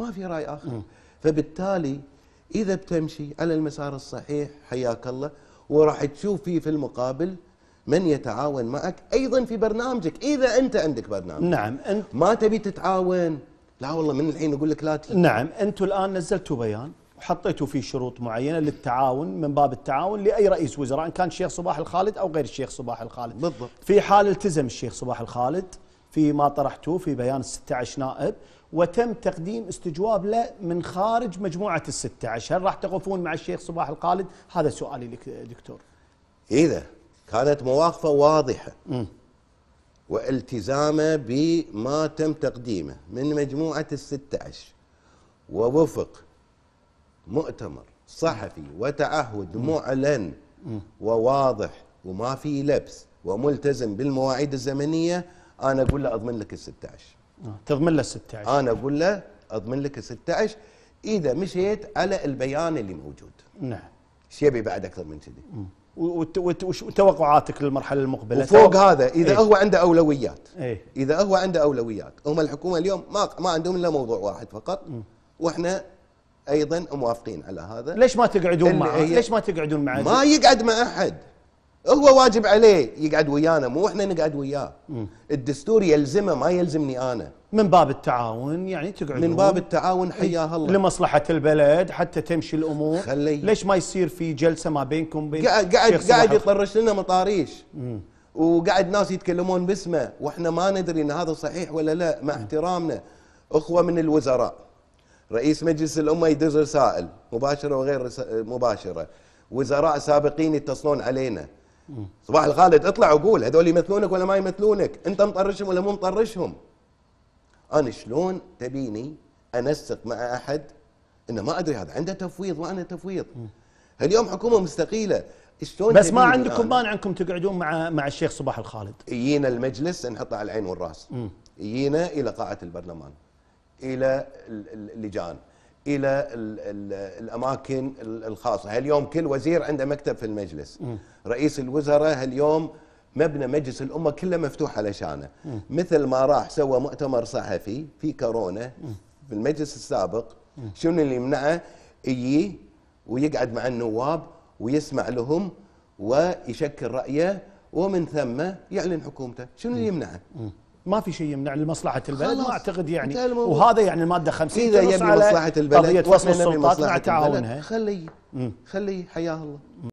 ما في راي اخر فبالتالي اذا بتمشي على المسار الصحيح حياك الله وراح تشوف فيه في المقابل من يتعاون معك ايضا في برنامجك اذا انت عندك برنامج نعم انت ما تبي تتعاون لا والله من الحين اقول لك لا تي. نعم انتم الان نزلتوا بيان وحطيتوا فيه شروط معينه للتعاون من باب التعاون لاي رئيس وزراء ان كان الشيخ صباح الخالد او غير الشيخ صباح الخالد بالضبط في حال التزم الشيخ صباح الخالد فيما طرحتوه في بيان 16 نائب وتم تقديم استجواب له من خارج مجموعة الستة عشر هل راح تقفون مع الشيخ صباح القالد هذا سؤالي لك دكتور إذا كانت مواقفه واضحة م. والتزامه بما تم تقديمه من مجموعة الستة عشر ووفق مؤتمر صحفي وتعهد م. معلن م. وواضح وما في لبس وملتزم بالمواعيد الزمنية انا اقول له اضمن لك ال 16 آه، تضمن له ال 16 انا اقول له اضمن لك ال 16 اذا مشيت على البيان اللي موجود نعم ايش يبي بعد اكثر من كذي وتوقعاتك للمرحله المقبله وفوق هذا اذا إيه؟ هو عنده اولويات إيه؟ اذا هو عنده اولويات هم الحكومه اليوم ما ما عندهم الا موضوع واحد فقط مم. واحنا ايضا موافقين على هذا ليش ما تقعدون معه ليش ما تقعدون معه ما يقعد مع احد هو واجب عليه يقعد ويانا مو احنا نقعد وياه الدستور يلزمه ما يلزمني انا من باب التعاون يعني تقعدون من باب التعاون حياه الله إيه، لمصلحه البلد حتى تمشي الامور خلي ليش ما يصير في جلسه ما بينكم بين قاعد قاعد يطرش لنا مطاريش وقاعد ناس يتكلمون باسمه واحنا ما ندري ان هذا صحيح ولا لا مع احترامنا اخوه من الوزراء رئيس مجلس الامه يدز رسائل مباشره وغير مباشره وزراء سابقين يتصلون علينا صباح الخالد اطلع وقول هذول يمثلونك ولا ما يمثلونك انت مطرشهم ولا مو مطرشهم انا شلون تبيني انسق مع احد انه ما ادري هذا عنده تفويض وانا تفويض اليوم حكومه مستقيله شلون بس ما عندكم مانع انكم تقعدون مع مع الشيخ صباح الخالد يجينا المجلس نحطه على العين والراس يجينا الى قاعه البرلمان الى اللجان الى الاماكن الخاصه، اليوم كل وزير عنده مكتب في المجلس، رئيس الوزراء اليوم مبنى مجلس الامه كله مفتوح علشانه، مثل ما راح سوى مؤتمر صحفي في كورونا في المجلس السابق شنو اللي يمنعه؟ يجي ويقعد مع النواب ويسمع لهم ويشكل رايه ومن ثم يعلن حكومته، شنو اللي يمنعه؟ ما في شيء يمنع لمصلحه البلد ما اعتقد يعني وهذا يعني الماده 50 اذا يبي مصلحه البلد السلطات مع البلد خليه خليه حياه الله